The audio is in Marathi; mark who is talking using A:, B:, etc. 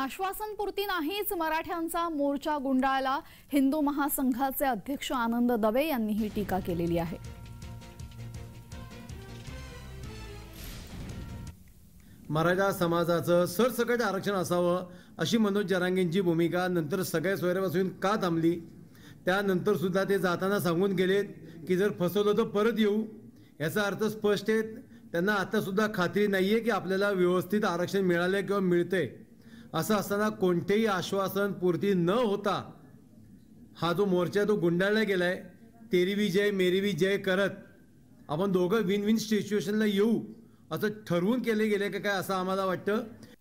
A: आश्वासनपूर्ती नाहीच मराठ्यांचा मोर्चा गुंडाळला हिंदू महासंघाचे अध्यक्ष आनंद दवे यांनी ही टीका केलेली आहे
B: मराठा समाजाचं सरसकट आरक्षण असावं अशी मनोज जरांगेंची भूमिका नंतर सगळ्या सोयऱ्यापासून का थांबली त्यानंतर सुद्धा ते जाताना सांगून गेलेत की जर फसवलं तर परत येऊ याचा अर्थ स्पष्ट आहे त्यांना आतासुद्धा खात्री नाही आहे की आपल्याला व्यवस्थित आरक्षण मिळालं किंवा मिळते असं असताना कोणतेही आश्वासन पूर्ती न होता हा जो मोर्चा तो गुंडाळला गेलाय तेरी विजय मेरी विजय करत आपण दोघं विन विन सिच्युएशनला येऊ असं ठरवून केले गेले का काय असं आम्हाला वाटतं